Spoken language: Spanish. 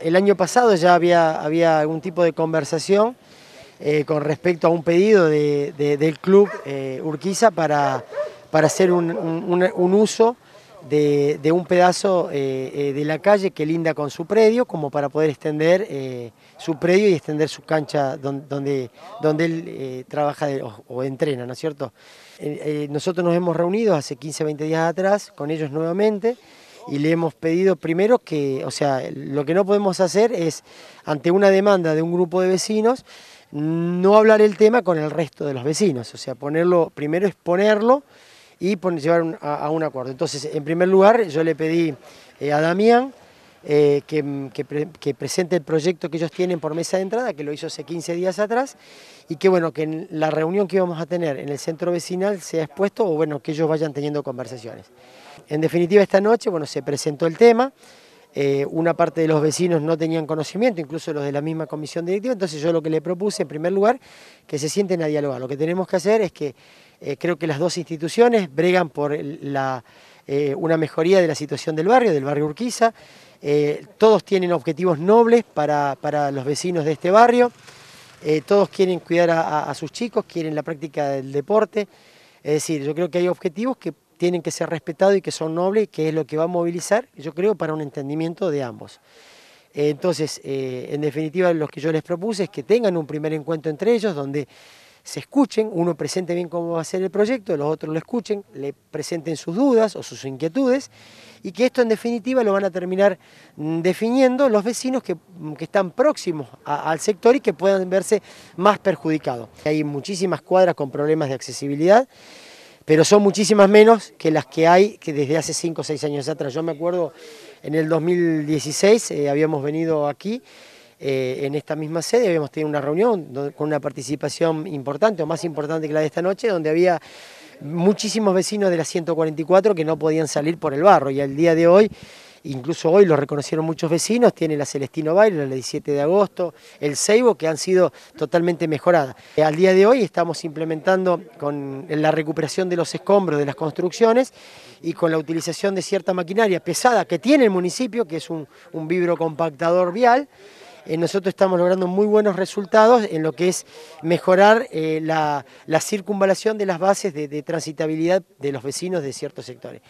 El año pasado ya había, había algún tipo de conversación eh, con respecto a un pedido del club eh, Urquiza para, para hacer un, uso de, un pedazo eh, de la calle que linda con su predio, como para poder extender su predio y extender su cancha donde, donde, él trabaja o, entrena, ¿no es cierto? nosotros nos hemos reunido hace 15, 20 días atrás con ellos nuevamente y le hemos pedido primero que, o sea, lo que no podemos hacer es, ante una demanda de un grupo de vecinos, no hablar el tema con el resto de los vecinos, o sea, ponerlo, primero exponerlo y llevar a, un acuerdo. Entonces, en primer lugar, yo le pedí eh, a Damián, eh, que, presente el proyecto que ellos tienen por mesa de entrada, que lo hizo hace 15 días atrás, y que bueno, que en la reunión que íbamos a tener en el centro vecinal sea expuesto o bueno, que ellos vayan teniendo conversaciones. En definitiva, esta noche bueno, se presentó el tema, eh, una parte de los vecinos no tenían conocimiento, incluso los de la misma comisión directiva, entonces yo lo que le propuse en primer lugar, que se sienten a dialogar. Lo que tenemos que hacer es que eh, creo que las dos instituciones bregan por una mejoría de la situación del barrio, del barrio Urquiza, eh, todos tienen objetivos nobles para, los vecinos de este barrio, eh, todos quieren cuidar a, sus chicos, quieren la práctica del deporte, es decir, yo creo que hay objetivos que tienen que ser respetados y que son nobles, que es lo que va a movilizar, yo creo, para un entendimiento de ambos. Eh, entonces, en definitiva, lo que yo les propuse es que tengan un primer encuentro entre ellos, donde se escuchen, uno presente bien cómo va a ser el proyecto, los otros lo escuchen, le presenten sus dudas o sus inquietudes y que esto en definitiva lo van a terminar mm, definiendo los vecinos que, mm, están próximos al sector y que puedan verse más perjudicados. Hay muchísimas cuadras con problemas de accesibilidad, pero son muchísimas menos que las que hay que desde hace 5 o 6 años atrás. Yo me acuerdo en el 2016 eh, habíamos venido aquí eh, en esta misma sede habíamos tenido una reunión con una participación importante o más importante que la de esta noche, donde había muchísimos vecinos de la 144 que no podían salir por el barro y al día de hoy incluso hoy lo reconocieron muchos vecinos, tiene la Celestino Baile, la 17 de agosto, el Ceibo, que han sido totalmente mejoradas. Eh, al día de hoy estamos implementando con la recuperación de los escombros de las construcciones y con la utilización de cierta maquinaria pesada que tiene el municipio, que es un, un compactador vial, eh, nosotros estamos logrando muy buenos resultados en lo que es mejorar eh, la, circunvalación de las bases de transitabilidad de los vecinos de ciertos sectores.